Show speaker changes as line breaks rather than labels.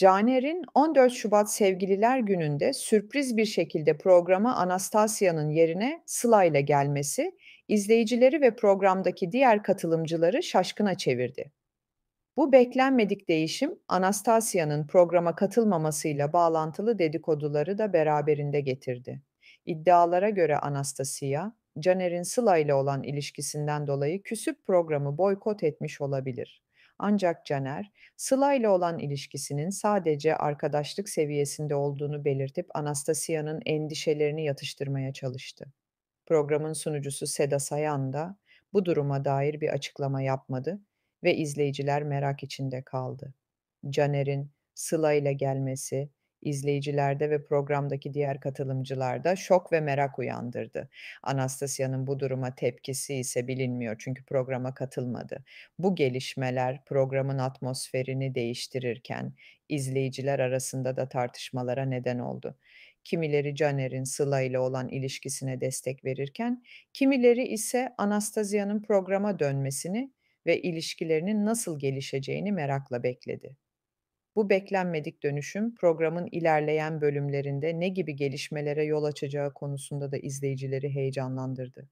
Caner'in 14 Şubat Sevgililer Günü'nde sürpriz bir şekilde programa Anastasia'nın yerine Sıla ile gelmesi izleyicileri ve programdaki diğer katılımcıları şaşkına çevirdi. Bu beklenmedik değişim Anastasia'nın programa katılmamasıyla bağlantılı dedikoduları da beraberinde getirdi. İddialara göre Anastasia, Caner'in Sıla ile olan ilişkisinden dolayı küsüp programı boykot etmiş olabilir. Ancak Caner, Sıla ile olan ilişkisinin sadece arkadaşlık seviyesinde olduğunu belirtip Anastasia'nın endişelerini yatıştırmaya çalıştı. Programın sunucusu Seda Sayan da bu duruma dair bir açıklama yapmadı ve izleyiciler merak içinde kaldı. Caner'in Sıla ile gelmesi izleyicilerde ve programdaki diğer katılımcılarda şok ve merak uyandırdı. Anastasya'nın bu duruma tepkisi ise bilinmiyor çünkü programa katılmadı. Bu gelişmeler programın atmosferini değiştirirken izleyiciler arasında da tartışmalara neden oldu. Kimileri Caner'in Sıla ile olan ilişkisine destek verirken, kimileri ise Anastasya'nın programa dönmesini ve ilişkilerinin nasıl gelişeceğini merakla bekledi. Bu beklenmedik dönüşüm programın ilerleyen bölümlerinde ne gibi gelişmelere yol açacağı konusunda da izleyicileri heyecanlandırdı.